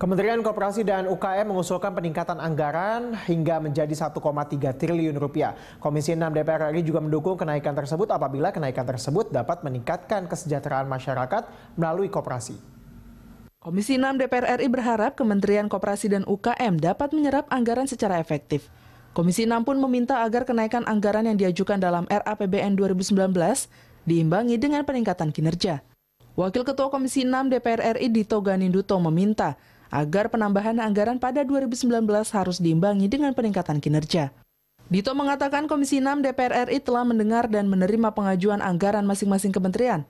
Kementerian Koperasi dan UKM mengusulkan peningkatan anggaran hingga menjadi 1,3 triliun rupiah. Komisi 6 DPR RI juga mendukung kenaikan tersebut apabila kenaikan tersebut dapat meningkatkan kesejahteraan masyarakat melalui kooperasi. Komisi 6 DPR RI berharap Kementerian Koperasi dan UKM dapat menyerap anggaran secara efektif. Komisi 6 pun meminta agar kenaikan anggaran yang diajukan dalam RAPBN 2019 diimbangi dengan peningkatan kinerja. Wakil Ketua Komisi 6 DPR RI Dito Ganinduto meminta agar penambahan anggaran pada 2019 harus diimbangi dengan peningkatan kinerja. Dito mengatakan Komisi 6 DPR RI telah mendengar dan menerima pengajuan anggaran masing-masing kementerian.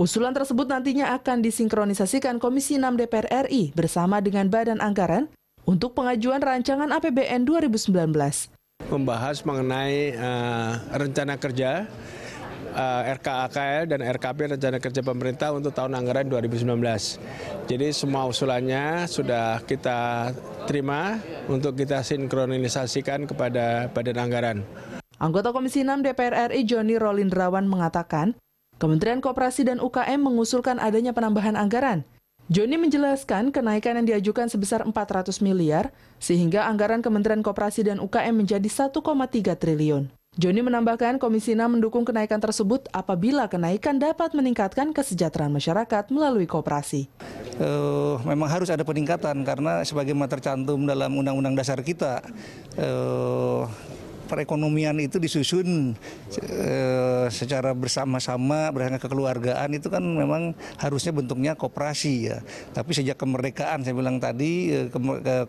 Usulan tersebut nantinya akan disinkronisasikan Komisi 6 DPR RI bersama dengan Badan Anggaran untuk pengajuan rancangan APBN 2019. Membahas mengenai uh, rencana kerja uh, eh, RKAKL dan RKP Rencana Kerja Pemerintah untuk tahun anggaran 2019. Jadi semua usulannya sudah kita terima untuk kita sinkronisasikan kepada Badan Anggaran. Anggota Komisi 6 DPR RI Joni Rolindrawan mengatakan, Kementerian Kooperasi dan UKM mengusulkan adanya penambahan anggaran. Joni menjelaskan kenaikan yang diajukan sebesar 400 miliar, sehingga anggaran Kementerian Kooperasi dan UKM menjadi 1,3 triliun. Joni menambahkan Komisi 6 mendukung kenaikan tersebut apabila kenaikan dapat meningkatkan kesejahteraan masyarakat melalui kooperasi. Uh, memang harus ada peningkatan karena sebagaimana tercantum dalam Undang-Undang Dasar kita, uh, perekonomian itu disusun eh, secara bersama-sama berdasarkan kekeluargaan itu kan memang harusnya bentuknya koperasi ya. Tapi sejak kemerdekaan saya bilang tadi eh, ke,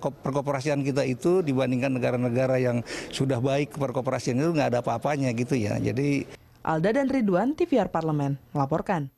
ke, perkoperasian kita itu dibandingkan negara-negara yang sudah baik perkoperasian itu nggak ada apa-apanya gitu ya. Jadi Alda dan Ridwan, TVR Parlemen, melaporkan.